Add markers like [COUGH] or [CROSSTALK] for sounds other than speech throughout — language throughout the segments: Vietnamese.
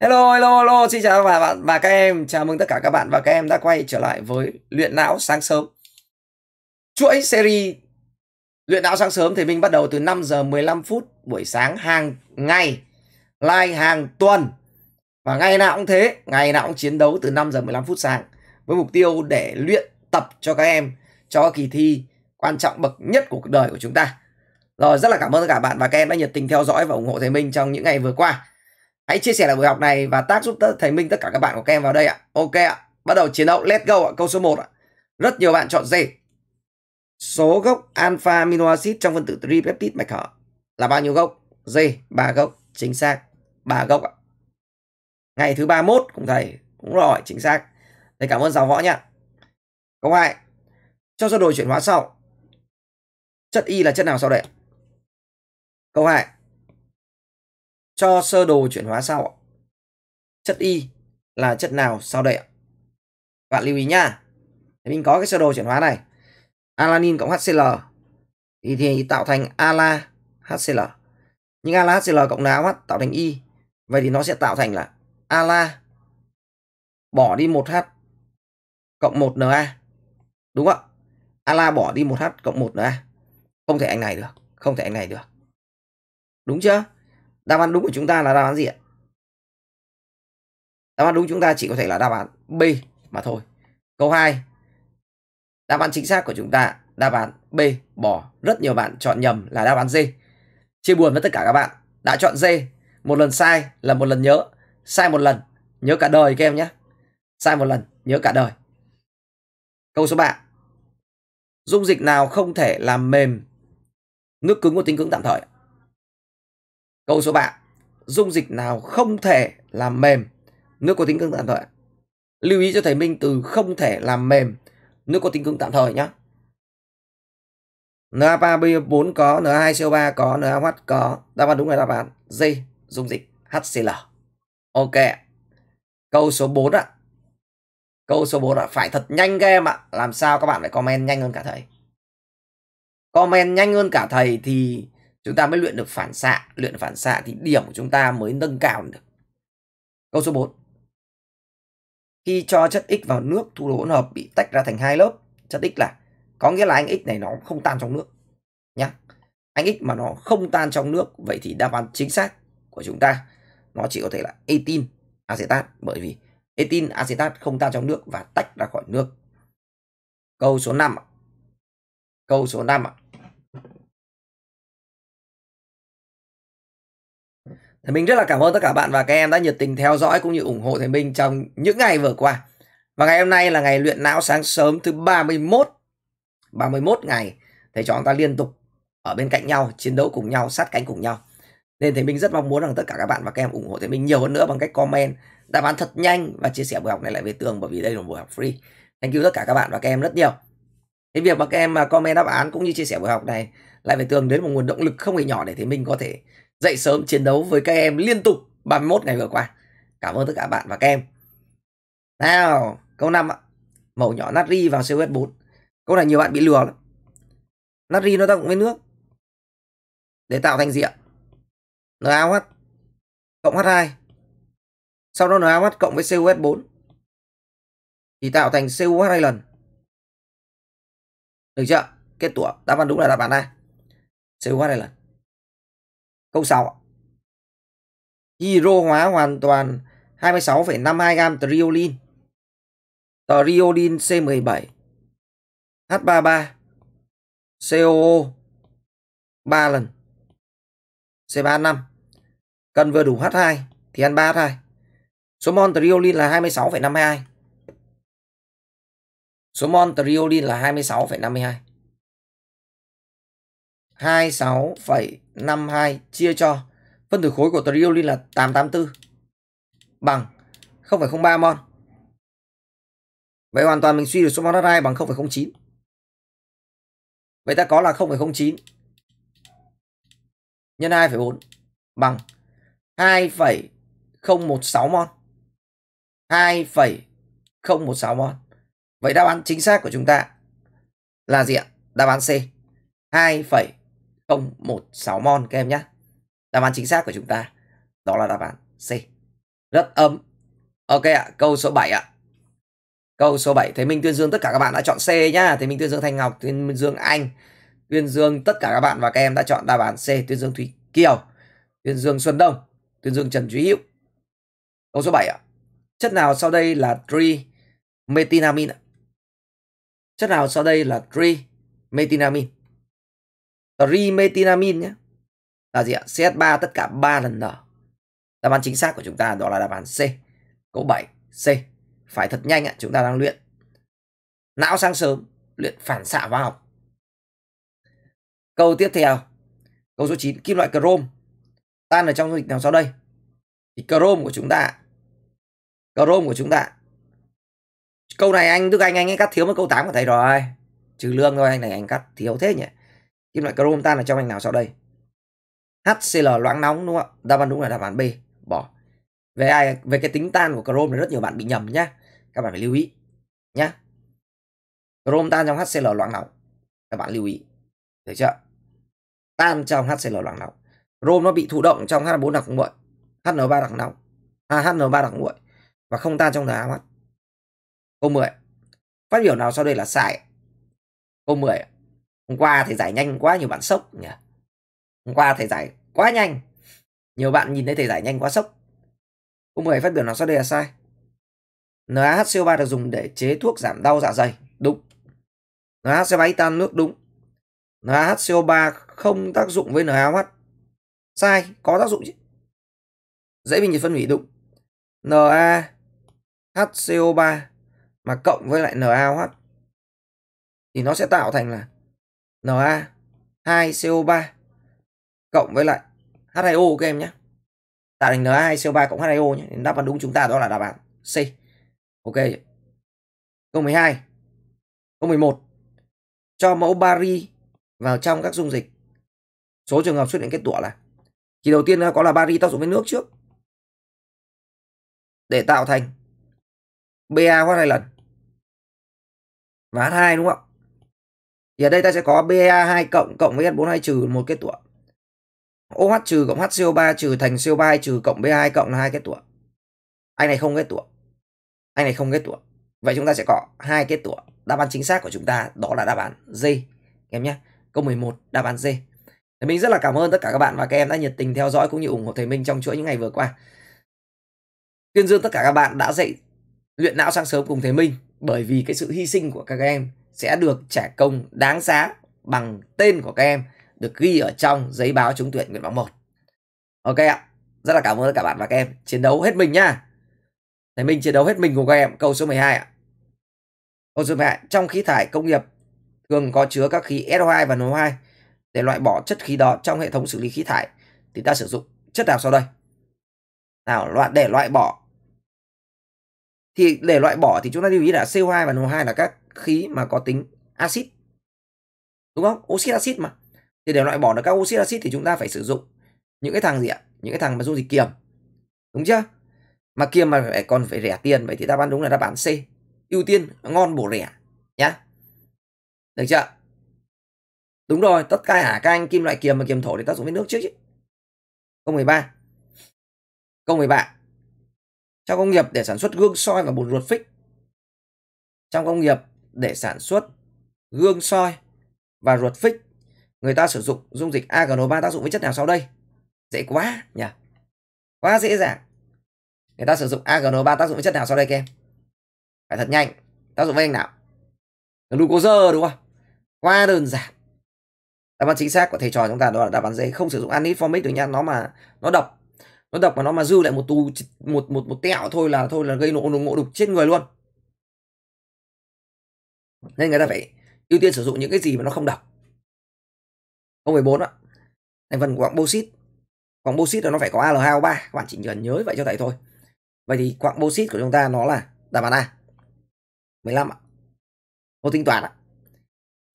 Hello, hello, hello, xin chào các bạn, và các em. Chào mừng tất cả các bạn và các em đã quay trở lại với luyện não sáng sớm. Chuỗi series luyện não sáng sớm thì mình bắt đầu từ 5 giờ 15 phút buổi sáng hàng ngày, live hàng tuần. Và ngày nào cũng thế, ngày nào cũng chiến đấu từ 5 giờ 15 phút sáng với mục tiêu để luyện tập cho các em cho kỳ thi quan trọng bậc nhất của cuộc đời của chúng ta. Rồi rất là cảm ơn tất cả bạn và các em đã nhiệt tình theo dõi và ủng hộ thầy Minh trong những ngày vừa qua. Hãy chia sẻ lại buổi học này và tác giúp thầy Minh tất cả các bạn của các em vào đây ạ. Ok ạ. Bắt đầu chiến đấu. Let's go ạ. Câu số 1 ạ. Rất nhiều bạn chọn D. Số gốc alpha amino acid trong phân tử tripeptide mạch hở là bao nhiêu gốc? D, 3 gốc. Chính xác. 3 gốc ạ. Ngày thứ 31 cùng thầy. Đúng rồi, chính xác. Thầy cảm ơn giáo võ nhá. Câu 2. Cho sơ đồ chuyển hóa sau. Chất Y là chất nào sau đây? Câu 2 cho sơ đồ chuyển hóa sau Chất Y là chất nào sau đây ạ? Bạn lưu ý nha. Mình có cái sơ đồ chuyển hóa này. Alanin cộng HCl thì, thì tạo thành ala HCl. Nhưng ala HCl cộng NaOH tạo thành Y. Vậy thì nó sẽ tạo thành là ala bỏ đi 1H cộng 1Na. Đúng không ạ? Ala bỏ đi 1H cộng 1Na. Không thể anh này được. Không thể anh này được. Đúng chưa? đáp án đúng của chúng ta là đáp án gì ạ đáp án đúng chúng ta chỉ có thể là đáp án B mà thôi câu 2 đáp án chính xác của chúng ta đáp án B bỏ rất nhiều bạn chọn nhầm là đáp án D chia buồn với tất cả các bạn đã chọn D một lần sai là một lần nhớ sai một lần nhớ cả đời các em nhé sai một lần nhớ cả đời câu số 3 dung dịch nào không thể làm mềm nước cứng của tính cứng tạm thời Câu số 3. Dung dịch nào không thể làm mềm? Nước có tính cứng tạm thời. Lưu ý cho thầy Minh từ không thể làm mềm. Nước có tính cứng tạm thời nhé. Na3B4 có, Na2CO3 có, NaOH có. Đáp án đúng là đáp án D, dung dịch HCl. Ok. Câu số 4 ạ. Câu số 4 ạ, phải thật nhanh các em ạ. Làm sao các bạn phải comment nhanh hơn cả thầy. Comment nhanh hơn cả thầy thì chúng ta mới luyện được phản xạ luyện phản xạ thì điểm của chúng ta mới nâng cao được câu số 4 khi cho chất x vào nước thu đồ hỗn hợp bị tách ra thành hai lớp chất x là có nghĩa là anh x này nó không tan trong nước nhá anh x mà nó không tan trong nước vậy thì đáp án chính xác của chúng ta nó chỉ có thể là etin acetat bởi vì etin acetat không tan trong nước và tách ra khỏi nước câu số 5 câu số 5 ạ Thầy Minh rất là cảm ơn tất cả bạn và các em đã nhiệt tình theo dõi cũng như ủng hộ Thầy Minh trong những ngày vừa qua. Và ngày hôm nay là ngày luyện não sáng sớm thứ 31. 31 ngày thầy cho chúng ta liên tục ở bên cạnh nhau, chiến đấu cùng nhau, sát cánh cùng nhau. Nên thầy Minh rất mong muốn rằng tất cả các bạn và các em ủng hộ thầy Minh nhiều hơn nữa bằng cách comment, đáp án thật nhanh và chia sẻ buổi học này lại về Tường bởi vì đây là buổi học free. Thank you tất cả các bạn và các em rất nhiều. Cái việc mà các em comment đáp án cũng như chia sẻ buổi học này lại về tường đến một nguồn động lực không hề nhỏ để thầy Minh có thể dậy sớm chiến đấu với các em liên tục 31 ngày vừa qua. Cảm ơn tất cả bạn và các em. Nào, câu 5 ạ. Mẫu nhỏ natri vào COS 4. Câu này nhiều bạn bị lừa lắm. Natri nó tác dụng với nước. Để tạo thành gì ạ? NaOH cộng H2. Sau đó NaOH cộng với COS4 thì tạo thành COH 2 lần. Được chưa? Kết tủa đáp án đúng là đáp án A. COH 2 lần. Câu 6. Hydro hóa hoàn toàn 26,52 gam triolin. Triolin C17 H33 COO 3 lần C35 Cần vừa đủ H2 thì ăn 3 H2 Số mol triolin là 26,52 Số mol triolin là 26,52 26,52 52 chia cho phân tử khối của triolin là 884 bằng 0,03 mol. Vậy hoàn toàn mình suy được số mol H2 bằng 0,09. Vậy ta có là 0,09 nhân 2,4 bằng 2,016 mol. 2,016 mol. Vậy đáp án chính xác của chúng ta là gì ạ? Đáp án C. 2,016 một sáu mon các em nhé. Đáp án chính xác của chúng ta đó là đáp án C. Rất ấm. Ok ạ, câu số 7 ạ. Câu số 7 Thế Minh Tuyên Dương tất cả các bạn đã chọn C nhá. Thế Minh Tuyên Dương Thanh Ngọc, Tuyên Dương Anh, Tuyên Dương tất cả các bạn và các em đã chọn đáp án C, Tuyên Dương Thủy Kiều, Tuyên Dương Xuân Đông, Tuyên Dương Trần Duy Hữu. Câu số 7 ạ. Chất nào sau đây là tri metinamin ạ? Chất nào sau đây là tri metinamin? Trimethinamin nhé. Là gì ạ? CH3 tất cả 3 lần N. Đáp án chính xác của chúng ta đó là đáp án C. Câu 7, C. Phải thật nhanh ạ, chúng ta đang luyện. Não sáng sớm, luyện phản xạ hóa học. Câu tiếp theo. Câu số 9, kim loại chrome tan ở trong dung dịch nào sau đây? Thì chrome của chúng ta. Chrome của chúng ta. Câu này anh Đức Anh anh ấy cắt thiếu mất câu 8 của thầy rồi. Trừ lương thôi anh này anh cắt thiếu thế nhỉ. Kim loại chrome tan ở trong anh nào sau đây? HCl loãng nóng đúng không ạ? Đáp án đúng là đáp án B, bỏ. Về ai về cái tính tan của chrome thì rất nhiều bạn bị nhầm nhá. Các bạn phải lưu ý nhá. Chrome tan trong HCl loãng nóng. Các bạn lưu ý. Được chưa? Tan trong HCl loãng nóng. Chrome nó bị thụ động trong H4 đặc nguội, HN3 đặc nóng, à, HN3 đặc nguội và không tan trong NaOH. Câu 10. Phát biểu nào sau đây là sai? Câu 10 Hôm qua thầy giải nhanh quá nhiều bạn sốc nhỉ. Hôm qua thầy giải quá nhanh. Nhiều bạn nhìn thấy thầy giải nhanh quá sốc. Câu 10 phát biểu nào sau đây là sai. NaHCO3 được dùng để chế thuốc giảm đau dạ dày. Đúng. NaHCO3 tan nước đúng. NaHCO3 không tác dụng với NaOH. Sai, có tác dụng chứ. Dễ bị nhiệt phân hủy đúng. NaHCO3 mà cộng với lại NaOH thì nó sẽ tạo thành là Na2CO3 cộng với lại H2O các em nhé. Tạo thành Na2CO3 cộng H2O nhé. Đáp án đúng chúng ta đó là đáp án C. Ok. Câu 12. Câu 11. Cho mẫu bari vào trong các dung dịch. Số trường hợp xuất hiện kết tủa là thì đầu tiên có là bari tác dụng với nước trước để tạo thành Ba hóa hai lần và H2 đúng không? Thì ở đây ta sẽ có BA2 cộng cộng với S42 trừ một kết tủa. OH trừ cộng HCO3 trừ thành CO3 trừ cộng ba 2 cộng là hai kết tủa. Anh này không kết tủa. Anh này không kết tủa. Vậy chúng ta sẽ có hai kết tủa. Đáp án chính xác của chúng ta đó là đáp án D. Em nhé. Câu 11 đáp án D. Thì mình rất là cảm ơn tất cả các bạn và các em đã nhiệt tình theo dõi cũng như ủng hộ thầy Minh trong chuỗi những ngày vừa qua. Tuyên dương tất cả các bạn đã dậy luyện não sáng sớm cùng thầy Minh bởi vì cái sự hy sinh của các em sẽ được trả công đáng giá bằng tên của các em được ghi ở trong giấy báo trúng tuyển nguyện vọng 1. Ok ạ. Rất là cảm ơn các bạn và các em chiến đấu hết mình nhá. Thầy Minh chiến đấu hết mình cùng các em câu số 12 ạ. Câu số 12 trong khí thải công nghiệp thường có chứa các khí SO2 và NO2 để loại bỏ chất khí đó trong hệ thống xử lý khí thải thì ta sử dụng chất nào sau đây? Nào loại để loại bỏ thì để loại bỏ thì chúng ta lưu ý là CO2 và NO2 là các khí mà có tính axit đúng không oxit axit mà thì để loại bỏ được các oxit axit thì chúng ta phải sử dụng những cái thằng gì ạ những cái thằng mà dung dịch kiềm đúng chưa mà kiềm mà phải còn phải rẻ tiền vậy thì đáp án đúng là đáp án C ưu tiên ngon bổ rẻ nhá được chưa đúng rồi tất cả à, các anh kim loại kiềm và kiềm thổ thì ta dùng với nước trước chứ câu 13 câu 13 trong công nghiệp để sản xuất gương soi và bột ruột phích trong công nghiệp để sản xuất gương soi và ruột phích. Người ta sử dụng dung dịch AgNO3 tác dụng với chất nào sau đây? Dễ quá nhỉ? Quá dễ dàng. Người ta sử dụng AgNO3 tác dụng với chất nào sau đây các Phải thật nhanh. Tác dụng với anh nào? Glucose đúng không? Quá đơn giản. Đáp án chính xác của thầy trò chúng ta đó là đáp án dễ không sử dụng formic được nha, nó mà nó độc. Nó độc mà nó mà dư lại một tu một một một tẹo thôi là thôi là gây nộ ngộ độc chết người luôn nên người ta phải ưu tiên sử dụng những cái gì mà nó không độc câu 14 ạ thành phần của quặng bauxit quặng bauxit nó phải có Al2O3 các bạn chỉ cần nhớ vậy cho thầy thôi vậy thì quặng bauxit của chúng ta nó là đáp án A 15 ạ cô tính toán ạ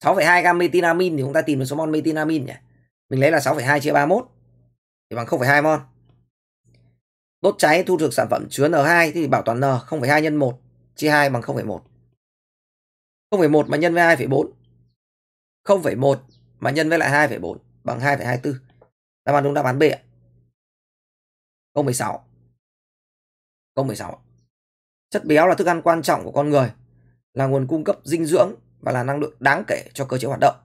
6,2 gam metinamin thì chúng ta tìm được số mol metinamin nhỉ mình lấy là 6,2 chia 31 thì bằng 0,2 mol đốt cháy thu được sản phẩm chứa N2 thì bảo toàn N 0,2 nhân 1 chia 2 bằng 0,1 0,1 mà nhân với 2,4. 0,1 mà nhân với lại 2,4 bằng 2,24. Đáp án đúng đáp án B ạ. Câu 16. Câu 16. Chất béo là thức ăn quan trọng của con người, là nguồn cung cấp dinh dưỡng và là năng lượng đáng kể cho cơ chế hoạt động.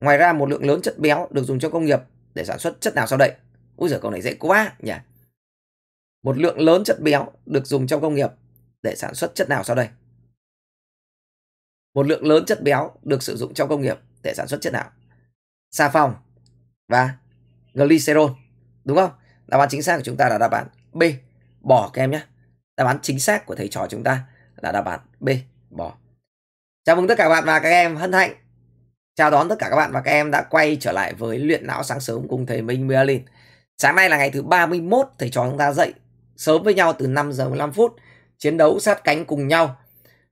Ngoài ra một lượng lớn chất béo được dùng trong công nghiệp để sản xuất chất nào sau đây? Úi giời câu này dễ quá nhỉ. Một lượng lớn chất béo được dùng trong công nghiệp để sản xuất chất nào sau đây? một lượng lớn chất béo được sử dụng trong công nghiệp để sản xuất chất nào? Xà phòng và glycerol. Đúng không? Đáp án chính xác của chúng ta là đáp án B. Bỏ các em nhé. Đáp án chính xác của thầy trò chúng ta là đáp án B. Bỏ. Chào mừng tất cả các bạn và các em hân hạnh. Chào đón tất cả các bạn và các em đã quay trở lại với luyện não sáng sớm cùng thầy Minh Merlin. Sáng nay là ngày thứ 31, thầy trò chúng ta dậy sớm với nhau từ 5 giờ 15 phút, chiến đấu sát cánh cùng nhau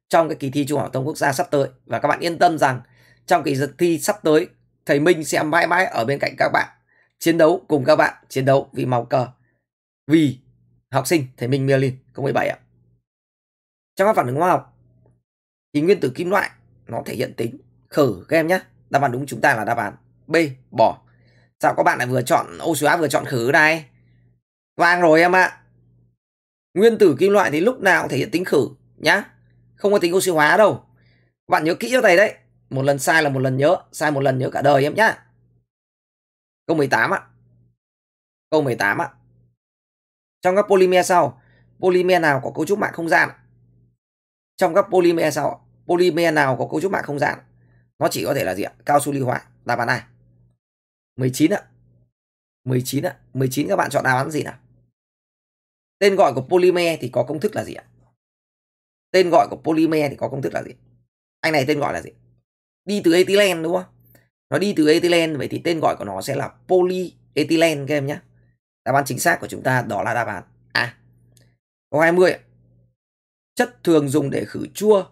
trong cái kỳ thi Trung học thông quốc gia sắp tới và các bạn yên tâm rằng trong kỳ thi sắp tới thầy Minh sẽ mãi mãi ở bên cạnh các bạn chiến đấu cùng các bạn chiến đấu vì màu cờ vì học sinh thầy Minh Merlin có 17 ạ trong các phản ứng hóa học thì nguyên tử kim loại nó thể hiện tính khử các em nhé đáp án đúng chúng ta là đáp án B bỏ sao các bạn lại vừa chọn ô số vừa chọn khử đây vàng rồi em ạ nguyên tử kim loại thì lúc nào thể hiện tính khử nhá không có tính oxy hóa đâu các bạn nhớ kỹ cho thầy đấy một lần sai là một lần nhớ sai một lần nhớ cả đời em nhá câu 18 ạ câu 18 ạ trong các polymer sau polymer nào có cấu trúc mạng không gian trong các polymer sau polymer nào có cấu trúc mạng không gian nó chỉ có thể là gì ạ cao su ly hóa đáp án này 19 ạ 19 ạ 19 các bạn chọn đáp án gì nào tên gọi của polymer thì có công thức là gì ạ tên gọi của polymer thì có công thức là gì anh này tên gọi là gì đi từ ethylene đúng không nó đi từ ethylene vậy thì tên gọi của nó sẽ là polyethylene các em nhé đáp án chính xác của chúng ta đó là đáp án a câu 20 chất thường dùng để khử chua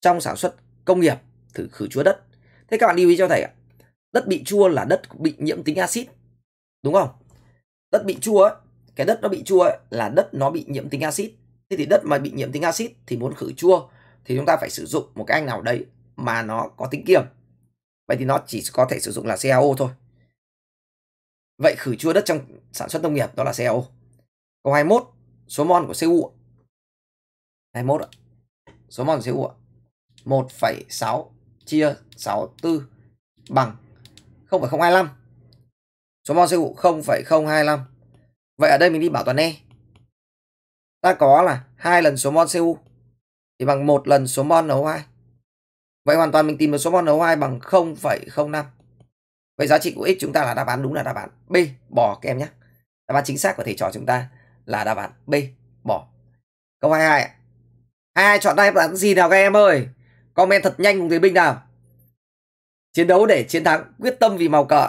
trong sản xuất công nghiệp thử khử chua đất thế các bạn lưu ý cho thầy ạ đất bị chua là đất bị nhiễm tính axit đúng không đất bị chua cái đất nó bị chua là đất nó bị nhiễm tính axit thế thì đất mà bị nhiễm tính axit thì muốn khử chua thì chúng ta phải sử dụng một cái anh nào đấy mà nó có tính kiềm vậy thì nó chỉ có thể sử dụng là CaO thôi vậy khử chua đất trong sản xuất nông nghiệp đó là CaO câu 21 số mol của CU 21 ạ số mol của CU ạ 1,6 chia 64 bằng 0,025 số mol CU 0,025 vậy ở đây mình đi bảo toàn E ta có là hai lần số mol Cu thì bằng một lần số mol NO2. Vậy hoàn toàn mình tìm được số mol NO2 bằng 0,05. Vậy giá trị của x chúng ta là đáp án đúng là đáp án B, bỏ các em nhé. Đáp án chính xác của thầy trò chúng ta là đáp án B, bỏ. Câu 22 ạ. 22 chọn đáp án gì nào các em ơi? Comment thật nhanh cùng thầy Binh nào. Chiến đấu để chiến thắng, quyết tâm vì màu cờ.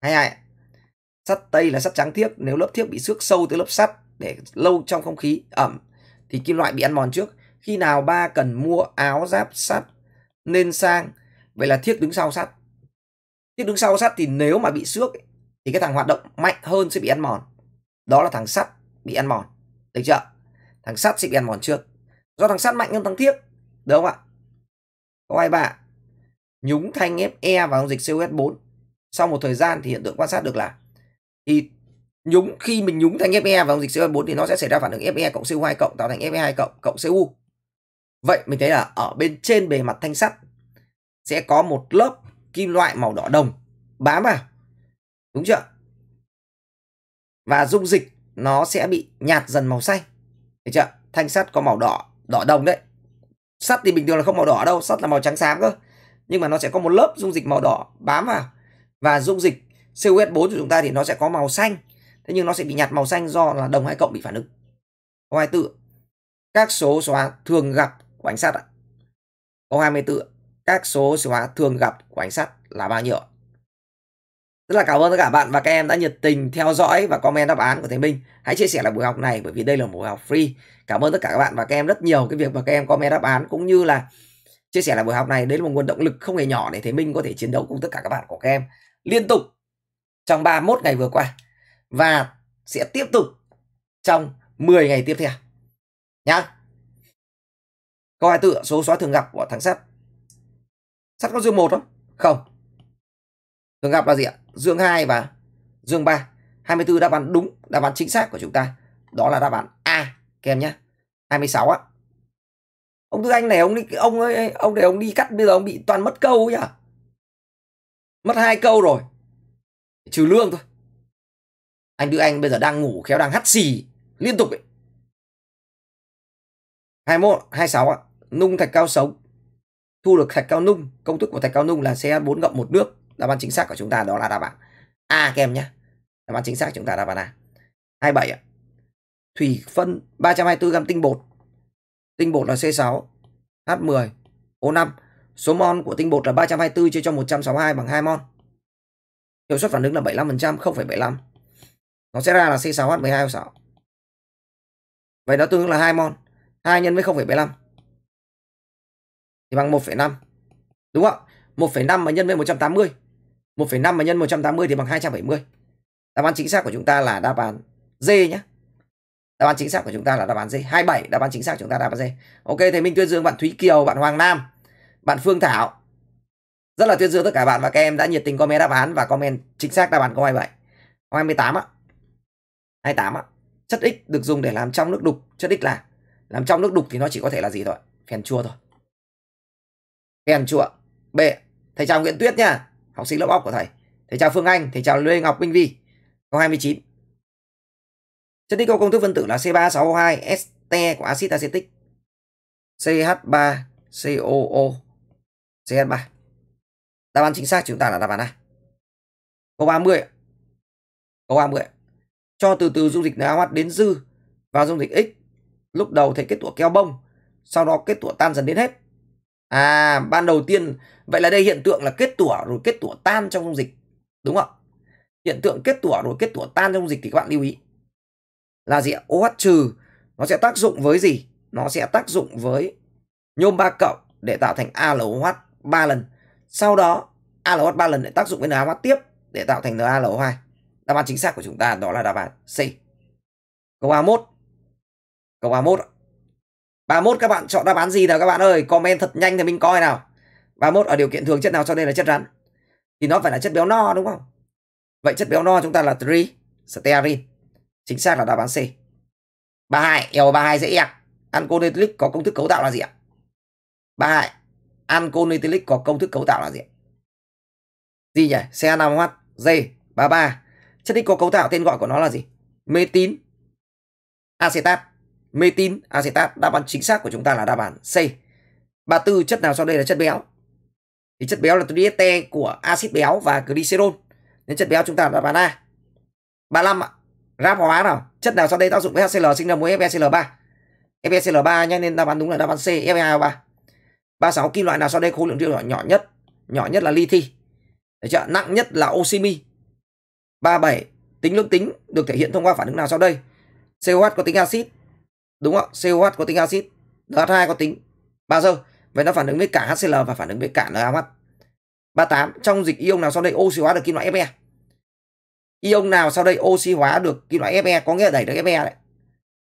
22 ạ. Sắt tây là sắt trắng thiếc, nếu lớp thiếc bị xước sâu tới lớp sắt để lâu trong không khí ẩm thì kim loại bị ăn mòn trước. Khi nào ba cần mua áo giáp sắt nên sang, vậy là thiết đứng sau sắt. Thiết đứng sau sắt thì nếu mà bị xước thì cái thằng hoạt động mạnh hơn sẽ bị ăn mòn. Đó là thằng sắt bị ăn mòn. Được chưa? Thằng sắt sẽ bị ăn mòn trước. Do thằng sắt mạnh hơn thằng thiết. Được không ạ? Có Câu bạn Nhúng thanh e vào dung dịch COS4. Sau một thời gian thì hiện tượng quan sát được là thì nhúng khi mình nhúng thành Fe vào dịch CO4 thì nó sẽ xảy ra phản ứng Fe cộng CO2 cộng tạo thành Fe2 cộng cộng Cu. Vậy mình thấy là ở bên trên bề mặt thanh sắt sẽ có một lớp kim loại màu đỏ đồng bám vào. Đúng chưa? Và dung dịch nó sẽ bị nhạt dần màu xanh. Được chưa? Thanh sắt có màu đỏ, đỏ đồng đấy. Sắt thì bình thường là không màu đỏ đâu, sắt là màu trắng xám cơ. Nhưng mà nó sẽ có một lớp dung dịch màu đỏ bám vào và dung dịch COS4 của chúng ta thì nó sẽ có màu xanh thế nhưng nó sẽ bị nhạt màu xanh do là đồng hay cộng bị phản ứng câu 24 các số xóa thường gặp của ánh sắt ạ câu 24 các số xóa thường gặp của ánh sắt là bao nhiêu rất là cảm ơn tất cả bạn và các em đã nhiệt tình theo dõi và comment đáp án của thế Minh. Hãy chia sẻ lại buổi học này bởi vì đây là một buổi học free. Cảm ơn tất cả các bạn và các em rất nhiều cái việc mà các em comment đáp án cũng như là chia sẻ lại buổi học này. Đấy là một nguồn động lực không hề nhỏ để thế Minh có thể chiến đấu cùng tất cả các bạn của các em liên tục trong 31 ngày vừa qua và sẽ tiếp tục trong 10 ngày tiếp theo. Nhá. Câu 24 số xóa thường gặp của thằng sắt. Sắt có dương 1 không? Không. Thường gặp là gì ạ? Dương 2 và dương 3. 24 đáp án đúng, đáp án chính xác của chúng ta. Đó là đáp án A các em nhé. 26 á. Ông Tư Anh này ông đi ông ơi, ông để ông đi cắt bây giờ ông bị toàn mất câu ấy nhỉ. Mất hai câu rồi. Trừ lương thôi anh Đức anh bây giờ đang ngủ khéo đang hắt xì liên tục ấy. 21, 26 ạ. Nung thạch cao sống. Thu được thạch cao nung. Công thức của thạch cao nung là CH4 cộng một nước. Đáp án chính xác của chúng ta đó là đáp án A các em nhé. Đáp án chính xác chúng ta đáp án A. 27 ạ. Thủy phân 324 gram tinh bột. Tinh bột là C6, H10, O5. Số mol của tinh bột là 324 chia cho 162 bằng 2 mol. Hiệu suất phản ứng là 75%, 0,75 nó sẽ ra là C6H12O6 vậy nó tương ứng là 2 mol 2 nhân với 0,75 thì bằng 1,5 đúng không 1,5 mà nhân với 180 1,5 mà nhân 180 thì bằng 270 đáp án chính xác của chúng ta là đáp án D nhé đáp án chính xác của chúng ta là đáp án D 27 đáp án chính xác của chúng ta là đáp án D ok thầy Minh Tuyên Dương bạn Thúy Kiều bạn Hoàng Nam bạn Phương Thảo rất là tuyên dương tất cả bạn và các em đã nhiệt tình comment đáp án và comment chính xác đáp án câu 27 28 ạ 28 ạ. Chất X được dùng để làm trong nước đục, chất X là làm trong nước đục thì nó chỉ có thể là gì thôi, phèn chua thôi. Phèn chua. B. Thầy chào Nguyễn Tuyết nha, học sinh lớp óc của thầy. Thầy chào Phương Anh, thầy chào Lê Ngọc Minh Vi. Câu 29. Chất tích có công thức phân tử là c 3 h 6 2 ST của axit acetic CH3COO CH3. Đáp án chính xác chúng ta là đáp án A. Câu 30. Câu 30 cho từ từ dung dịch NaOH đến dư và dung dịch X. Lúc đầu thấy kết tủa keo bông, sau đó kết tủa tan dần đến hết. À, ban đầu tiên, vậy là đây hiện tượng là kết tủa rồi kết tủa tan trong dung dịch. Đúng không ạ? Hiện tượng kết tủa rồi kết tủa tan trong dung dịch thì các bạn lưu ý. Là gì ạ? OH trừ nó sẽ tác dụng với gì? Nó sẽ tác dụng với nhôm 3 cộng để tạo thành ALOH 3 lần. Sau đó ALOH 3 lần lại tác dụng với NaOH tiếp để tạo thành NaLO2. Đáp án chính xác của chúng ta đó là đáp án C. Câu 31. Câu 31. 31 các bạn chọn đáp án gì nào các bạn ơi? Comment thật nhanh thì mình coi nào. 31 ở điều kiện thường chất nào cho nên là chất rắn? Thì nó phải là chất béo no đúng không? Vậy chất béo no chúng ta là tri stearin. Chính xác là đáp án C. 32, L32 dễ ẹc. Anconetilic có công thức cấu tạo là gì ạ? 32. Anconetilic có công thức cấu tạo là gì ạ? Gì nhỉ? CA5H, D33 chất tích có cấu tạo tên gọi của nó là gì mê tín acetat mê tín acetat đáp án chính xác của chúng ta là đáp án C ba tư chất nào sau đây là chất béo thì chất béo là trieste của axit béo và glycerol nên chất béo chúng ta là đáp án A 35 ạ ráp hóa nào chất nào sau đây tác dụng với HCl sinh ra muối FeCl3 FeCl3 nhé nên đáp án đúng là đáp án C Fe2O3 36 kim loại nào sau đây khối lượng riêng nhỏ, nhất nhỏ nhất là lithium thi Đấy chưa? nặng nhất là oxymi 37 tính lưỡng tính được thể hiện thông qua phản ứng nào sau đây? COH có tính axit. Đúng không? COH có tính axit. NH2 có tính bazơ. Vậy nó phản ứng với cả HCl và phản ứng với cả NaOH. 38. Trong dịch ion nào sau đây oxy hóa được kim loại Fe? Ion nào sau đây oxy hóa được kim loại Fe có nghĩa là đẩy được Fe đấy.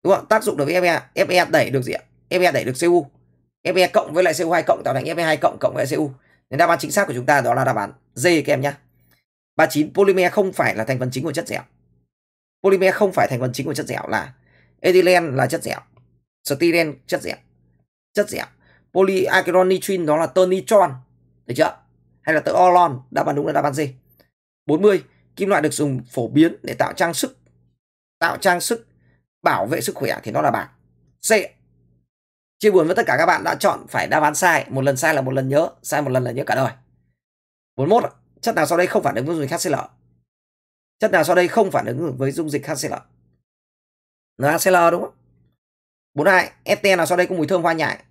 Đúng không? Tác dụng được với Fe, Fe đẩy được gì ạ? Fe đẩy được Cu. Fe cộng với lại Cu2 cộng tạo thành Fe2 cộng cộng với Cu. Nên đáp án chính xác của chúng ta đó là đáp án D các em nhé. 39 polymer không phải là thành phần chính của chất dẻo. Polymer không phải thành phần chính của chất dẻo là ethylene là chất dẻo, styrene chất dẻo, chất dẻo. Polyaceron nitrin đó là tơ nitron, được chưa? Hay là tơ olon, đáp án đúng là đáp án gì? 40. Kim loại được dùng phổ biến để tạo trang sức, tạo trang sức, bảo vệ sức khỏe thì nó là bạc. C. Chia buồn với tất cả các bạn đã chọn phải đáp án sai, một lần sai là một lần nhớ, sai một lần là nhớ cả đời. 41 chất nào sau đây không phản ứng với dung dịch HCl chất nào sau đây không phản ứng với dung dịch HCl NaCl đúng không 42 este nào sau đây có mùi thơm hoa nhài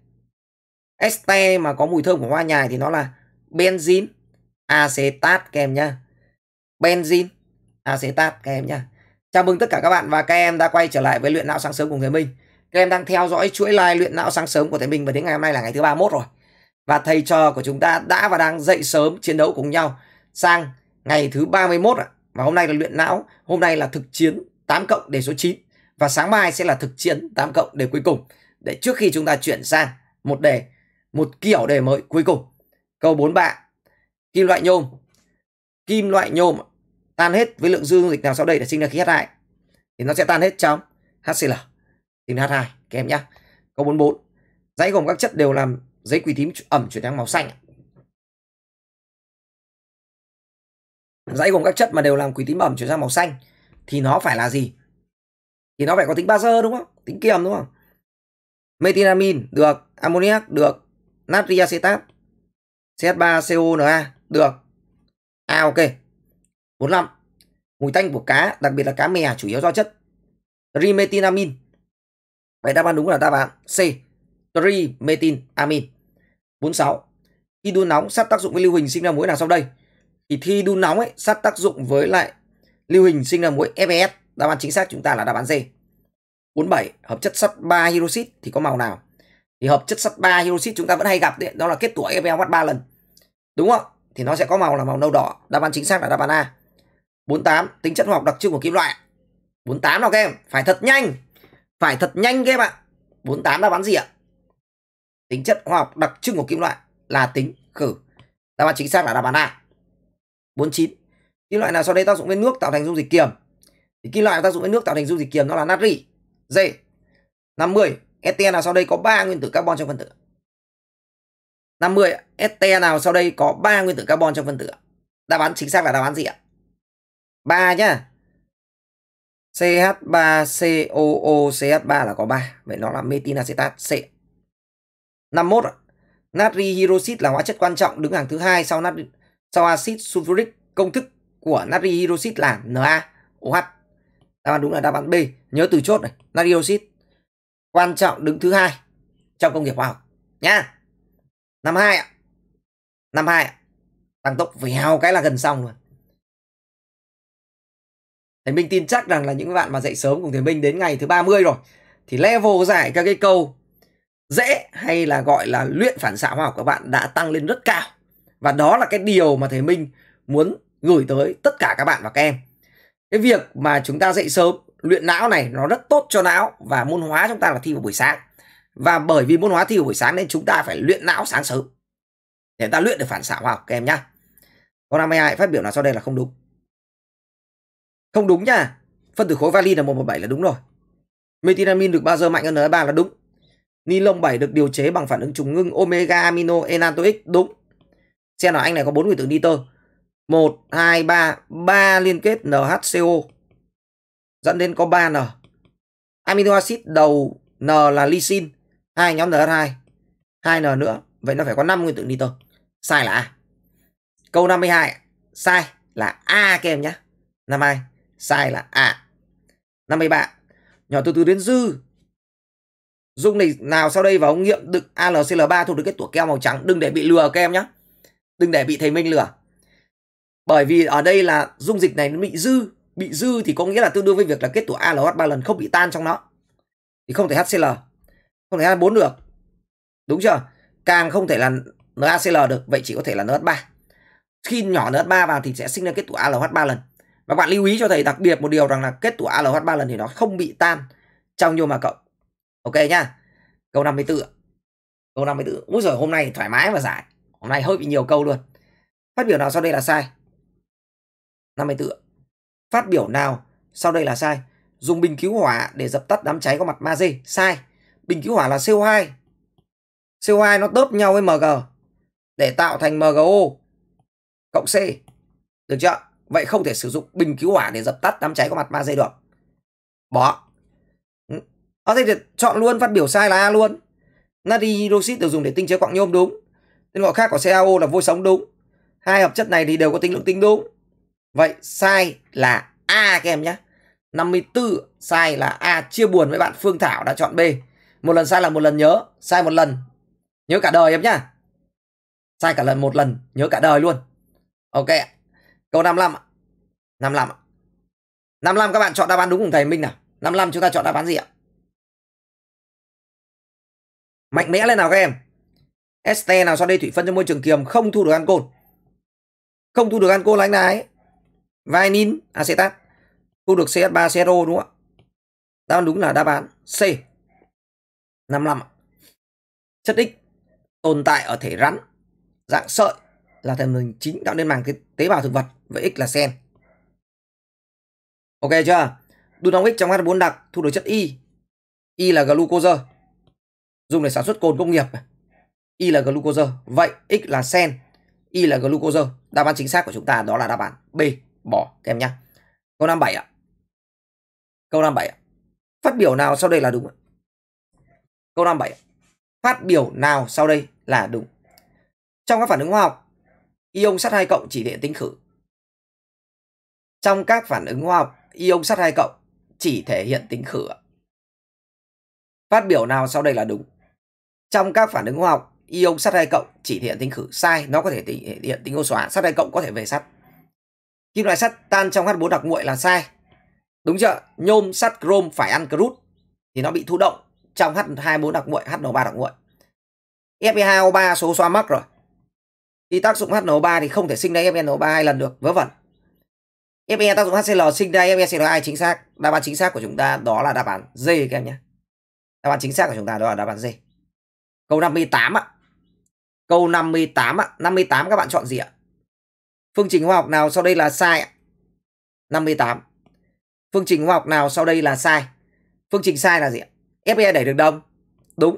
este mà có mùi thơm của hoa nhài thì nó là benzin acetat các em nhá benzin acetat các em nhá chào mừng tất cả các bạn và các em đã quay trở lại với luyện não sáng sớm cùng thầy minh các em đang theo dõi chuỗi live luyện não sáng sớm của thầy minh và đến ngày hôm nay là ngày thứ 31 rồi và thầy trò của chúng ta đã và đang dậy sớm chiến đấu cùng nhau sang ngày thứ 31 ạ. Và hôm nay là luyện não, hôm nay là thực chiến 8 cộng đề số 9 và sáng mai sẽ là thực chiến 8 cộng đề cuối cùng để trước khi chúng ta chuyển sang một đề một kiểu đề mới cuối cùng. Câu bạn Kim loại nhôm. Kim loại nhôm tan hết với lượng dư dung dịch nào sau đây để sinh ra khí H2 thì nó sẽ tan hết trong HCl. Tìm H2 các em nhé. Câu 44. Dãy gồm các chất đều làm giấy quỳ tím ẩm chuyển sang màu xanh. dãy gồm các chất mà đều làm quý tím bẩm chuyển sang màu xanh thì nó phải là gì? Thì nó phải có tính bazơ đúng không? Tính kiềm đúng không? metinamin được, ammoniac được, natri acetat, CH3CONA được. À ok. 45. Mùi tanh của cá, đặc biệt là cá mè chủ yếu do chất trimethylamin. Vậy đáp án đúng là đáp án C. Trimethylamin. 46. Khi đun nóng, sắt tác dụng với lưu huỳnh sinh ra muối nào sau đây? thì thi đun nóng ấy sát tác dụng với lại lưu hình sinh ra muối FES. Đáp án chính xác chúng ta là đáp án D. 47. Hợp chất sắt 3 hydroxit thì có màu nào? Thì hợp chất sắt 3 hydroxit chúng ta vẫn hay gặp đấy, đó là kết tủa mất 3 lần. Đúng không? Thì nó sẽ có màu là màu nâu đỏ. Đáp án chính xác là đáp án A. 48. Tính chất hóa học đặc trưng của kim loại. 48 nào các em, phải thật nhanh. Phải thật nhanh các em ạ. 48 đáp án gì ạ? Tính chất hóa học đặc trưng của kim loại là tính khử. Đáp án chính xác là đáp án A. 49. Kim loại nào sau đây tác dụng với nước tạo thành dung dịch kiềm? Thì kim loại tác dụng với nước tạo thành dung dịch kiềm nó là natri. D. 50. Este nào sau đây có 3 nguyên tử carbon trong phân tử? 50. Este nào sau đây có 3 nguyên tử carbon trong phân tử? Đáp án chính xác là đáp án gì ạ? 3 nhá. CH3COOCH3 là có 3. Vậy nó là metinacetat C. 51. Natri hydroxit là hóa chất quan trọng đứng hàng thứ hai sau natri sau axit sulfuric công thức của natri hydroxit là NaOH. Đáp án đúng là đáp án B. Nhớ từ chốt này, natri hydroxit quan trọng đứng thứ hai trong công nghiệp hóa học nhá. Năm hai ạ. Năm hai ạ. Tăng tốc vèo cái là gần xong rồi. Thầy Minh tin chắc rằng là những bạn mà dậy sớm cùng Thầy Minh đến ngày thứ 30 rồi thì level giải các cái câu dễ hay là gọi là luyện phản xạ hóa học các bạn đã tăng lên rất cao và đó là cái điều mà thầy Minh muốn gửi tới tất cả các bạn và các em cái việc mà chúng ta dậy sớm luyện não này nó rất tốt cho não và môn hóa chúng ta là thi vào buổi sáng và bởi vì môn hóa thi vào buổi sáng nên chúng ta phải luyện não sáng sớm để ta luyện được phản xạ hóa học các em nhá câu 52 phát biểu nào sau đây là không đúng không đúng nha phân tử khối vali là 117 là đúng rồi methylamin được bao giờ mạnh hơn NH3 là đúng ni lông 7 được điều chế bằng phản ứng trùng ngưng omega amino enantoic đúng Xem nào anh này có bốn nguyên tử nitơ. một, hai, ba, ba liên kết NHCO dẫn đến có 3N. Amino acid đầu N là lysine, hai nhóm NH2, hai n nữa. Vậy nó phải có 5 nguyên tử nitơ. Sai là A. Câu 52 sai là A các em nhé. hai, sai là A. 53 nhỏ từ từ đến dư dung này nào sau đây vào ống nghiệm đựng ALCL3 thuộc được cái tủa keo màu trắng đừng để bị lừa các em nhé đừng để bị thầy Minh lừa. Bởi vì ở đây là dung dịch này nó bị dư, bị dư thì có nghĩa là tương đương với việc là kết tủa ALH ba lần không bị tan trong nó. Thì không thể HCl, không thể H4 được. Đúng chưa? Càng không thể là NaCl được, vậy chỉ có thể là NH3. Khi nhỏ NH3 vào thì sẽ sinh ra kết tủa ALH ba lần. Và bạn lưu ý cho thầy đặc biệt một điều rằng là kết tủa ALH ba lần thì nó không bị tan trong nhôm mà cộng. Ok nhá. Câu 54. Câu 54. Úi giời hôm nay thoải mái và giải hôm nay hơi bị nhiều câu luôn phát biểu nào sau đây là sai 54 phát biểu nào sau đây là sai dùng bình cứu hỏa để dập tắt đám cháy có mặt ma magie sai bình cứu hỏa là CO2 CO2 nó tớp nhau với MG để tạo thành MGO cộng C được chưa vậy không thể sử dụng bình cứu hỏa để dập tắt đám cháy có mặt ma magie được bỏ có ừ. thể chọn luôn phát biểu sai là A luôn Natri hydroxit được dùng để tinh chế quặng nhôm đúng tên gọi khác của CaO là vôi sống đúng hai hợp chất này thì đều có tính lượng tính đúng vậy sai là A các em nhé 54 sai là A chia buồn với bạn Phương Thảo đã chọn B một lần sai là một lần nhớ sai một lần nhớ cả đời em nhá sai cả lần một lần nhớ cả đời luôn ok câu 55 ạ 55 ạ 55 các bạn chọn đáp án đúng cùng thầy Minh nào 55 chúng ta chọn đáp án gì ạ mạnh mẽ lên nào các em este nào sau đây thủy phân trong môi trường kiềm không thu được ancol không thu được ancol là anh này vainin acetat thu được CH3 CRO đúng không ạ đáp đúng là đáp án C 55 chất X tồn tại ở thể rắn dạng sợi là thành phần chính tạo nên màng tế bào thực vật với X là sen ok chưa đun nóng X trong H4 đặc thu được chất Y Y là glucose dùng để sản xuất cồn công nghiệp Y là glucose. Vậy X là sen, Y là glucose. Đáp án chính xác của chúng ta đó là đáp án B, bỏ các em nhé. Câu 57 ạ. Câu 57 ạ. Phát biểu nào sau đây là đúng ạ? Câu 57 ạ. Phát biểu nào sau đây là đúng? Trong các phản ứng hóa học, ion sắt 2 cộng chỉ địa tính khử. Trong các phản ứng hóa học, ion sắt 2 cộng chỉ thể hiện tính khử. Phát biểu nào sau đây là đúng? Trong các phản ứng hóa học, ion sắt 2 cộng chỉ hiện tính khử sai, nó có thể thể hiện tính ô xóa, sắt 2 cộng có thể về sắt. Kim loại sắt tan trong H4 đặc nguội là sai. Đúng chưa? Nhôm sắt chrome phải ăn crut thì nó bị thụ động trong H24 đặc nguội, HNO3 đặc nguội. Fe2O3 số xoa mắc rồi. Khi tác dụng HNO3 thì không thể sinh ra FeNO3 hai lần được, vớ vẩn. Fe tác dụng HCl sinh ra FeCl2 chính xác. Đáp án chính xác của chúng ta đó là đáp án D các em nhé. Đáp án chính xác của chúng ta đó là đáp án D. Câu 58 ạ. Câu 58 ạ. 58 các bạn chọn gì ạ? Phương trình hóa học nào sau đây là sai ạ? 58. Phương trình hóa học nào sau đây là sai? Phương trình sai là gì ạ? Fe đẩy được đồng. Đúng.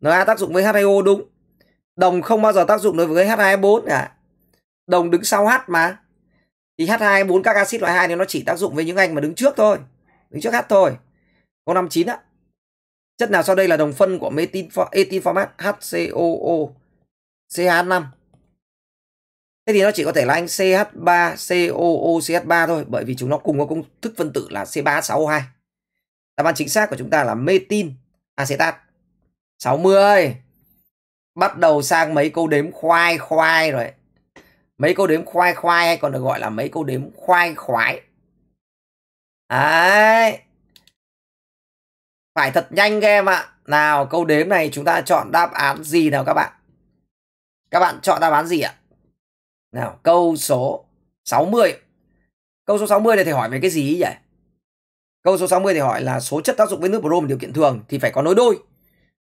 Na tác dụng với H2O đúng. Đồng không bao giờ tác dụng đối với H2O4 cả. Đồng đứng sau H mà. Thì H2O4 các axit loại 2 thì nó chỉ tác dụng với những anh mà đứng trước thôi. Đứng trước H thôi. Câu 59 ạ. Chất nào sau đây là đồng phân của metin ethyl format HCOO? CH5 Thế thì nó chỉ có thể là anh CH3 CH 3 thôi bởi vì chúng nó cùng có công thức phân tử là c 3 h o 2 Đáp án chính xác của chúng ta là metin acetat. 60. Bắt đầu sang mấy câu đếm khoai khoai rồi. Mấy câu đếm khoai khoai hay còn được gọi là mấy câu đếm khoai khoái. Đấy. Phải thật nhanh các em ạ. Nào câu đếm này chúng ta chọn đáp án gì nào các bạn? Các bạn chọn đáp án gì ạ? Nào, câu số 60. Câu số 60 này thầy hỏi về cái gì vậy? Câu số 60 thì hỏi là số chất tác dụng với nước brom điều kiện thường thì phải có nối đôi.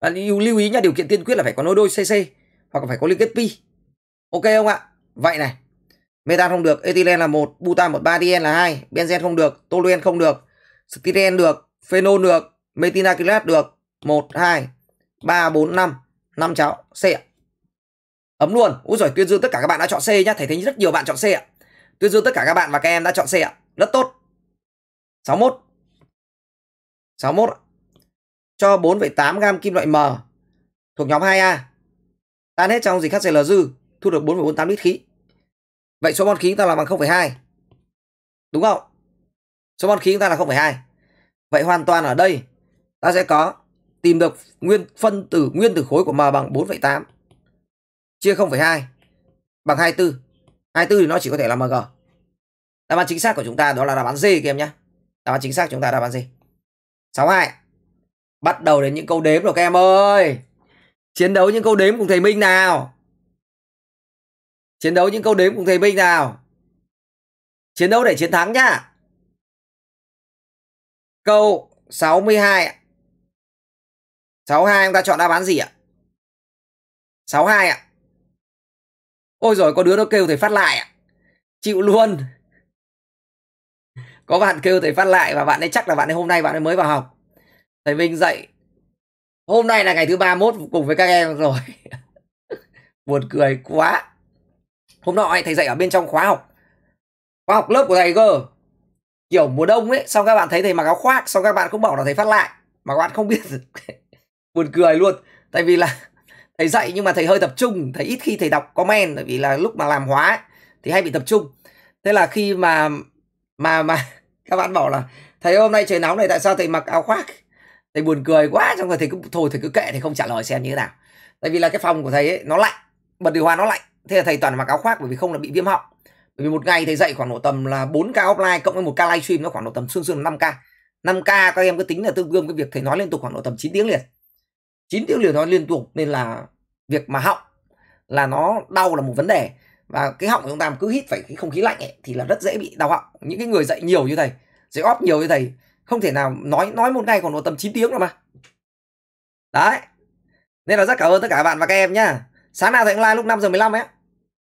Và lưu lưu ý nha, điều kiện tiên quyết là phải có nối đôi CC hoặc phải có liên kết pi. Ok không ạ? Vậy này. Metan không được, ethylene là một, butan một ba dien là hai, benzen không được, toluen không được, styren được, phenol được, metinacylat được, 1 2 3 4 5, 5 cháu C ạ. Ấm luôn. Úi rồi tuyên dương tất cả các bạn đã chọn C nhá. Thầy thấy rất nhiều bạn chọn C ạ. Tuyên dương tất cả các bạn và các em đã chọn C ạ. Rất tốt. 61. 61. Cho 4,8 gam kim loại M thuộc nhóm 2A. Tan hết trong dịch HCl dư, thu được 4,48 lít khí. Vậy số mol khí chúng ta là bằng 0,2. Đúng không? Số mol khí chúng ta là 0,2. Vậy hoàn toàn ở đây ta sẽ có tìm được nguyên phân tử nguyên tử khối của M bằng 4,8 chia 0,2 bằng 24. 24 thì nó chỉ có thể là MG. Đáp án chính xác của chúng ta đó là đáp án D các em nhé. Đáp án chính xác chúng ta là đáp án D. 62. Bắt đầu đến những câu đếm rồi các em ơi. Chiến đấu những câu đếm cùng thầy Minh nào. Chiến đấu những câu đếm cùng thầy Minh nào. Chiến đấu để chiến thắng nhá. Câu 62 ạ. 62 chúng ta chọn đáp án gì ạ? 62 ạ ôi rồi có đứa nó kêu thầy phát lại ạ chịu luôn có bạn kêu thầy phát lại và bạn ấy chắc là bạn ấy hôm nay bạn ấy mới vào học thầy minh dạy hôm nay là ngày thứ 31 cùng với các em rồi [LAUGHS] buồn cười quá hôm nọ thầy dạy ở bên trong khóa học khóa học lớp của thầy cơ kiểu mùa đông ấy xong các bạn thấy thầy mặc áo khoác xong các bạn cũng bảo là thầy phát lại mà các bạn không biết [LAUGHS] buồn cười luôn tại vì là thầy dạy nhưng mà thầy hơi tập trung thầy ít khi thầy đọc comment bởi vì là lúc mà làm hóa thì hay bị tập trung thế là khi mà mà mà [LAUGHS] các bạn bảo là thầy hôm nay trời nóng này tại sao thầy mặc áo khoác thầy buồn cười quá trong rồi thầy cứ thôi thầy cứ kệ thầy không trả lời xem như thế nào tại vì là cái phòng của thầy ấy, nó lạnh bật điều hòa nó lạnh thế là thầy toàn mặc áo khoác bởi vì không là bị viêm họng bởi vì một ngày thầy dạy khoảng độ tầm là 4 k offline cộng với một k livestream nó khoảng độ tầm xương xương 5 k 5 k các em cứ tính là tương đương với việc thầy nói liên tục khoảng độ tầm 9 tiếng liền Chín tiếng liền nói liên tục nên là việc mà họng là nó đau là một vấn đề và cái họng của chúng ta cứ hít phải cái không khí lạnh ấy, thì là rất dễ bị đau họng những cái người dạy nhiều như thầy dạy óp nhiều như thầy không thể nào nói nói một ngày còn độ tầm 9 tiếng rồi mà đấy nên là rất cảm ơn tất cả các bạn và các em nhá sáng nào thầy cũng like lúc 5 giờ 15 ấy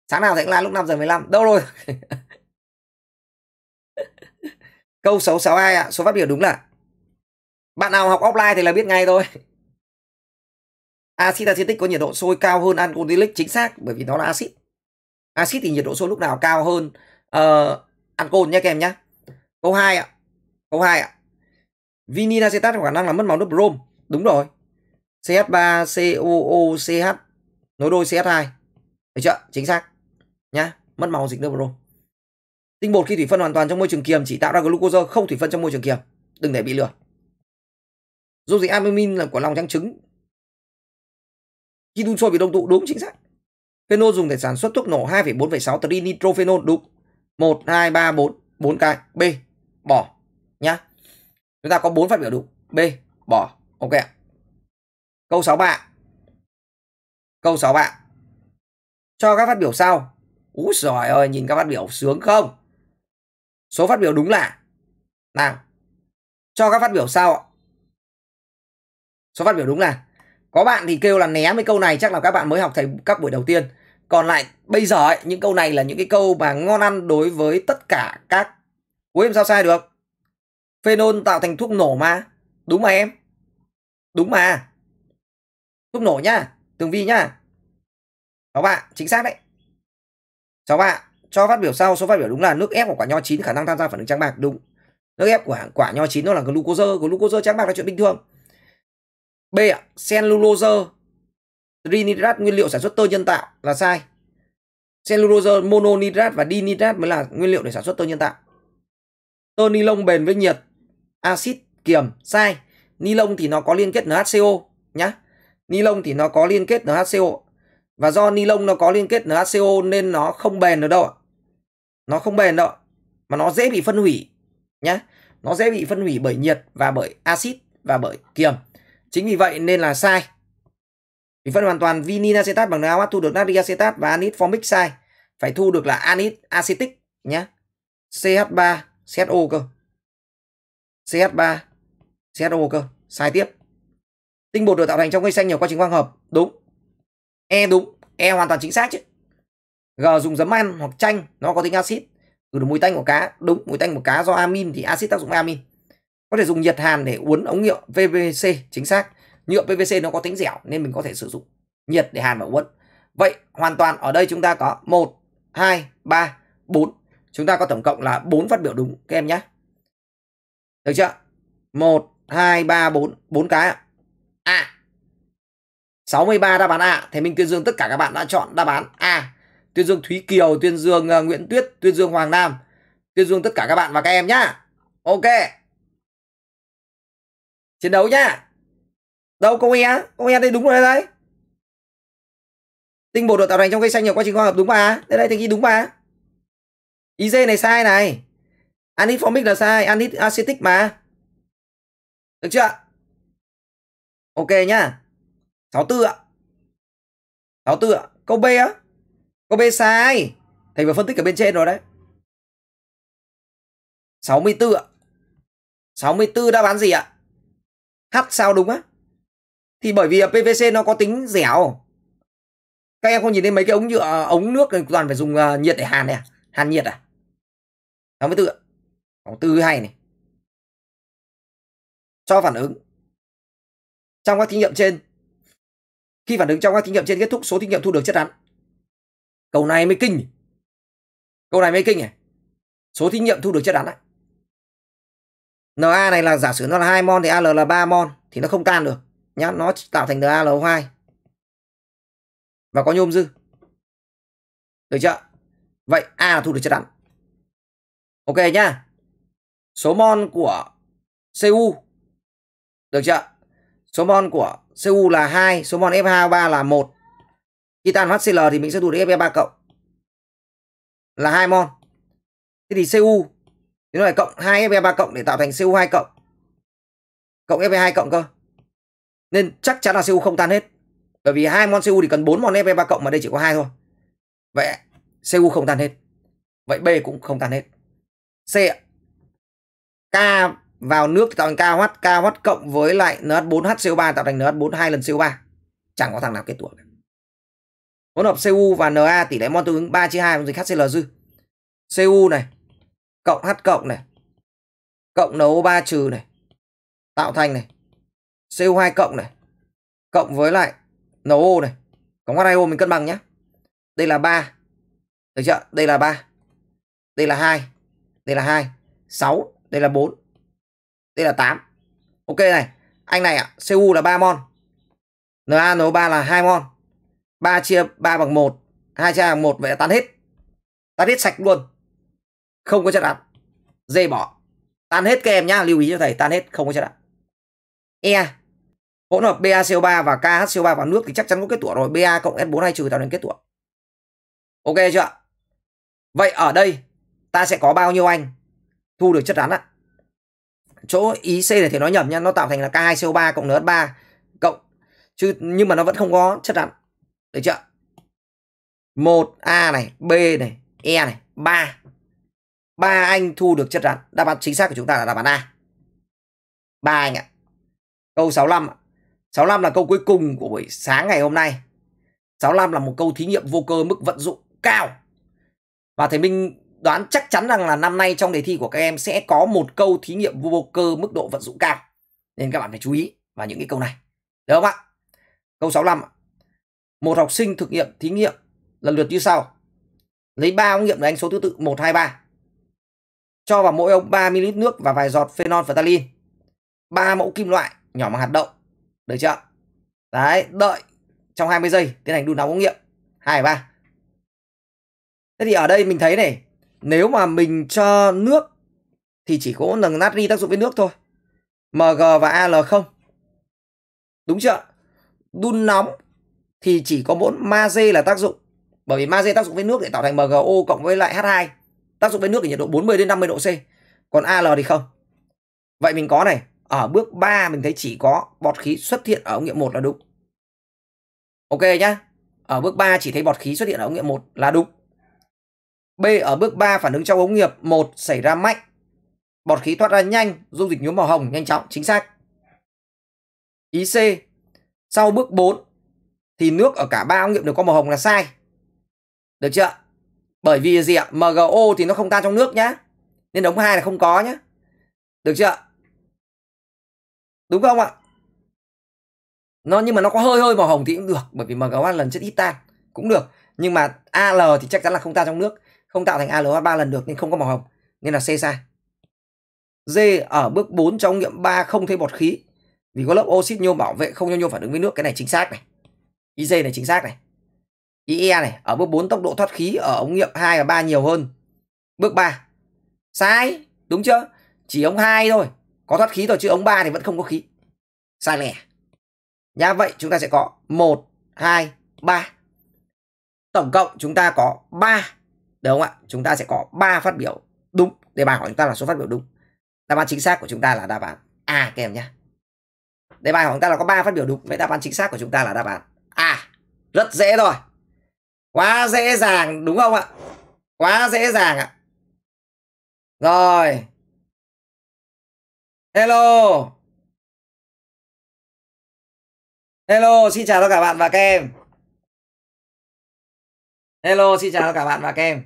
sáng nào thầy cũng like lúc 5 giờ 15 đâu rồi [LAUGHS] câu 662 ạ à, số phát biểu đúng là bạn nào học offline thì là biết ngay thôi Acid acetic có nhiệt độ sôi cao hơn alcoholic chính xác bởi vì nó là axit. Axit thì nhiệt độ sôi lúc nào cao hơn uh, alcohol nhé các em nhé. Câu 2 ạ. Câu 2 ạ. Vinil acetat có khả năng là mất màu nước brom. Đúng rồi. CH3 COOCH nối đôi CH2. Được chưa? Chính xác. Nhá, mất màu dịch nước brom. Tinh bột khi thủy phân hoàn toàn trong môi trường kiềm chỉ tạo ra glucose không thủy phân trong môi trường kiềm. Đừng để bị lừa. Dung dịch albumin là của lòng trắng trứng khi đun sôi bị đông tụ đúng chính xác. Phenol dùng để sản xuất thuốc nổ 2,4,6 trinitrophenol đúng. 1 2 3 4 4 cái B bỏ nhá. Chúng ta có 4 phát biểu đúng. B bỏ. Ok ạ. Câu bạn Câu bạn Cho các phát biểu sau. Úi giời ơi, nhìn các phát biểu sướng không? Số phát biểu đúng là nào. Cho các phát biểu sau Số phát biểu đúng là có bạn thì kêu là né mấy câu này chắc là các bạn mới học thầy các buổi đầu tiên còn lại bây giờ ấy, những câu này là những cái câu mà ngon ăn đối với tất cả các Ủa em sao sai được Phenol tạo thành thuốc nổ mà Đúng mà em Đúng mà Thuốc nổ nhá Tường Vi nhá các bạn chính xác đấy các bạn cho phát biểu sau số phát biểu đúng là nước ép của quả nho chín khả năng tham gia phản ứng trắng bạc đúng nước ép của quả nho chín nó là glucose glucose trắng bạc là chuyện bình thường B ạ, cellulose trinitrat nguyên liệu sản xuất tơ nhân tạo là sai. Cellulose mononitrat và dinitrat mới là nguyên liệu để sản xuất tơ nhân tạo. Tơ ni lông bền với nhiệt, axit kiềm sai. Ni lông thì nó có liên kết NHCO nhá. Ni lông thì nó có liên kết NHCO và do ni lông nó có liên kết NHCO nên nó không bền được đâu ạ. Nó không bền đâu mà nó dễ bị phân hủy nhá. Nó dễ bị phân hủy bởi nhiệt và bởi axit và bởi kiềm. Chính vì vậy nên là sai. Vì phân hoàn toàn vinyl acetat bằng NaOH thu được natri acetat và anit formic sai. Phải thu được là anit acetic nhé. CH3, CHO cơ. CH3, CHO cơ. Sai tiếp. Tinh bột được tạo thành trong cây xanh nhờ quá trình quang hợp. Đúng. E đúng. E hoàn toàn chính xác chứ. G dùng giấm ăn hoặc chanh. Nó có tính axit. Từ mùi tanh của cá. Đúng. Mùi tanh của cá do amin thì axit tác dụng amin có thể dùng nhiệt hàn để uốn ống nhựa PVC chính xác nhựa PVC nó có tính dẻo nên mình có thể sử dụng nhiệt để hàn và uốn vậy hoàn toàn ở đây chúng ta có 1 2 3 4 chúng ta có tổng cộng là 4 phát biểu đúng các em nhé được chưa 1 2 3 4 4 cái ạ à. 63 đáp án A thì mình tuyên dương tất cả các bạn đã chọn đáp án A Tuyên dương Thúy Kiều, tuyên dương ờ, Nguyễn Tuyết, tuyên dương Hoàng Nam Tuyên dương tất cả các bạn và các em nhá Ok chiến đấu nhá đâu con e con e đây đúng rồi đây tinh bột được tạo thành trong cây xanh nhờ quá trình hóa hợp đúng mà đây đây thì ghi đúng mà iz này sai này anit formic là sai anit acetic mà được chưa ok nhá 64 ạ 64 ạ câu b á câu b sai thầy vừa phân tích ở bên trên rồi đấy 64 ạ 64 đáp án gì ạ hát sao đúng á thì bởi vì PVC nó có tính dẻo các em không nhìn thấy mấy cái ống nhựa ống nước này toàn phải dùng ờ, nhiệt để hàn này à? hàn nhiệt à sáu mươi tư sáu tư hay này cho phản ứng trong các thí nghiệm trên khi phản ứng trong các thí nghiệm trên kết thúc số thí nghiệm thu được chất rắn câu này mới kinh câu này mới kinh này số thí nghiệm thu được chất rắn này Na này là giả sử nó là hai mol thì Al là 3 mol thì nó không tan được nhá, nó tạo thành NaLO2 và có nhôm dư. Được chưa? Vậy A là thu được chất đắng. Ok nhá. Số mol của Cu được chưa? Số mol của Cu là 2, số mol FH3 là 1. Khi tan HCl thì mình sẽ thu được Fe3 cộng là 2 mol. Thế thì Cu thế rồi cộng 2 Fe3 cộng để tạo thành CO2 cộng cộng Fe2 cộng cơ nên chắc chắn là CO không tan hết bởi vì hai mol CO thì cần 4 mol Fe3 cộng mà đây chỉ có hai thôi vậy CO không tan hết vậy B cũng không tan hết C K vào nước thì tạo thành KH KH cộng với lại NH4HCO3 tạo thành NH4 hai lần CO3 chẳng có thằng nào kết tủa cả hỗn hợp Cu và Na tỷ lệ mol tương ứng 3 chia 2 bằng dịch HCl dư. Cu này cộng h cộng này cộng NO3 trừ này tạo thành này CO2 cộng này cộng với lại NO này có h ô mình cân bằng nhé đây là 3 được chưa đây là 3 đây là 2 đây là 2 6 đây là 4 đây là 8 ok này anh này ạ à, CU là 3 mon Na NO3 là 2 mon 3 chia 3 bằng 1 2 chia bằng 1 vậy là tan hết tan hết sạch luôn không có chất đạm d bỏ tan hết các em nhá lưu ý cho thầy tan hết không có chất đạm e hỗn hợp BaCO3 và KHCO3 vào nước thì chắc chắn có kết tủa rồi Ba cộng S4 hay trừ tạo nên kết tủa ok chưa vậy ở đây ta sẽ có bao nhiêu anh thu được chất rắn ạ chỗ ý C này thì nói nhầm nha nó tạo thành là K2CO3 cộng NH3 cộng chứ nhưng mà nó vẫn không có chất rắn được chưa 1A này B này E này 3 ba anh thu được chất rắn. Đáp án chính xác của chúng ta là đáp án A. ba anh ạ. Câu 65 ạ. 65 là câu cuối cùng của buổi sáng ngày hôm nay. 65 là một câu thí nghiệm vô cơ mức vận dụng cao. Và thầy Minh đoán chắc chắn rằng là năm nay trong đề thi của các em sẽ có một câu thí nghiệm vô cơ mức độ vận dụng cao. Nên các bạn phải chú ý vào những cái câu này. Được không ạ? Câu 65 ạ. Một học sinh thực nghiệm thí nghiệm lần lượt như sau. Lấy 3 ống nghiệm được anh số thứ tự 1, 2, 3. Cho vào mỗi ống 3 ml nước và vài giọt phenol phtalin. ba mẫu kim loại nhỏ bằng hạt đậu. Được chưa? Đấy, đợi trong 20 giây tiến hành đun nóng ống nghiệm. 2 3. Thế thì ở đây mình thấy này, nếu mà mình cho nước thì chỉ có nâng natri tác dụng với nước thôi. MG và AL không. Đúng chưa? Đun nóng thì chỉ có mỗi magie là tác dụng. Bởi vì magie tác dụng với nước để tạo thành MgO cộng với lại H2 tác dụng với nước ở nhiệt độ 40 đến 50 độ C còn AL thì không vậy mình có này ở bước 3 mình thấy chỉ có bọt khí xuất hiện ở ống nghiệm 1 là đúng ok nhá ở bước 3 chỉ thấy bọt khí xuất hiện ở ống nghiệm 1 là đúng B ở bước 3 phản ứng trong ống nghiệm 1 xảy ra mạnh bọt khí thoát ra nhanh dung dịch nhuốm màu hồng nhanh chóng chính xác ý C sau bước 4 thì nước ở cả ba ống nghiệm đều có màu hồng là sai được chưa bởi vì gì ạ MgO thì nó không tan trong nước nhá nên đống hai là không có nhá được chưa đúng không ạ nó nhưng mà nó có hơi hơi màu hồng thì cũng được bởi vì MgO lần chất ít tan cũng được nhưng mà AL thì chắc chắn là không tan trong nước không tạo thành ALH 3 lần được nên không có màu hồng nên là C sai D ở bước 4 trong nghiệm 3 không thấy bọt khí vì có lớp oxit nhôm bảo vệ không cho nhôm phản ứng với nước cái này chính xác này IZ này chính xác này IE này, ở bước 4 tốc độ thoát khí ở ống nghiệm 2 và 3 nhiều hơn bước 3. Sai, đúng chưa? Chỉ ống 2 thôi, có thoát khí rồi chứ ống 3 thì vẫn không có khí. Sai lẻ. Nhá, vậy chúng ta sẽ có 1 2 3. Tổng cộng chúng ta có 3. Được không ạ? Chúng ta sẽ có 3 phát biểu đúng. Đề bài hỏi chúng ta là số phát biểu đúng. Đáp án chính xác của chúng ta là đáp án A các em nhé. Đề bài hỏi chúng ta là có 3 phát biểu đúng. Vậy đáp án chính xác của chúng ta là đáp án A. Rất dễ rồi quá dễ dàng đúng không ạ quá dễ dàng ạ rồi hello hello xin chào tất cả bạn và các em hello xin chào tất cả bạn và các em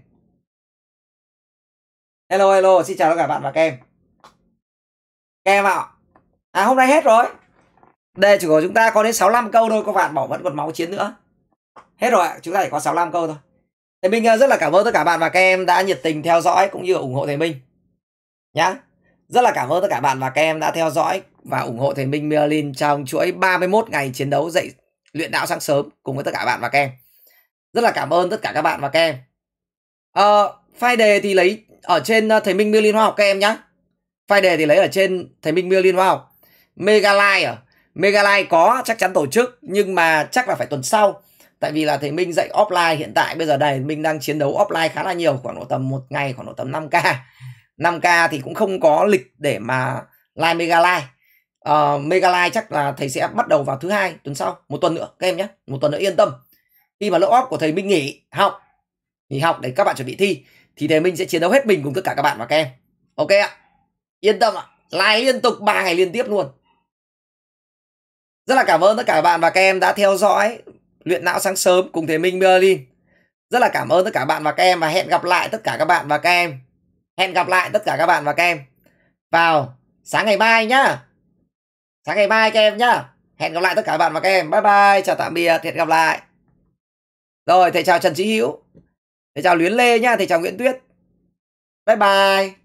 hello hello xin chào tất cả bạn và các em các em ạ à hôm nay hết rồi đề chủ của chúng ta có đến 65 câu thôi các bạn bỏ vẫn còn máu chiến nữa hết rồi ạ chúng ta chỉ có 65 câu thôi Thầy minh ờ, rất là cảm ơn tất cả bạn và các em đã nhiệt tình theo dõi cũng như ủng hộ thầy minh nhá rất là cảm ơn tất cả bạn và các em đã theo dõi và ủng hộ thầy minh merlin trong chuỗi 31 ngày chiến đấu dạy luyện đạo sáng sớm cùng với tất cả bạn và các em rất là cảm ơn tất cả các bạn và các em à, file đề thì lấy ở trên ờ, thầy minh merlin hoa học các em nhá file đề thì lấy ở trên thầy minh merlin hoa học megaline à megaline có chắc chắn tổ chức nhưng mà chắc là phải tuần sau tại vì là thầy Minh dạy offline hiện tại bây giờ đây mình đang chiến đấu offline khá là nhiều khoảng độ tầm một ngày khoảng độ tầm 5k 5k thì cũng không có lịch để mà live mega live uh, mega live chắc là thầy sẽ bắt đầu vào thứ hai tuần sau một tuần nữa các em nhé một tuần nữa yên tâm khi mà lớp off của thầy Minh nghỉ học nghỉ học để các bạn chuẩn bị thi thì thầy Minh sẽ chiến đấu hết mình cùng tất cả các bạn và các em ok ạ yên tâm ạ live liên tục 3 ngày liên tiếp luôn rất là cảm ơn tất cả các bạn và các em đã theo dõi luyện não sáng sớm cùng thế minh Berlin. Rất là cảm ơn tất cả bạn và các em và hẹn gặp lại tất cả các bạn và các em. Hẹn gặp lại tất cả các bạn và các em vào sáng ngày mai nhá. Sáng ngày mai các em nhá. Hẹn gặp lại tất cả bạn và các em. Bye bye, chào tạm biệt, hẹn gặp lại. Rồi, thầy chào Trần Chí Hữu. Thầy chào Luyến Lê nhá, thầy chào Nguyễn Tuyết. Bye bye.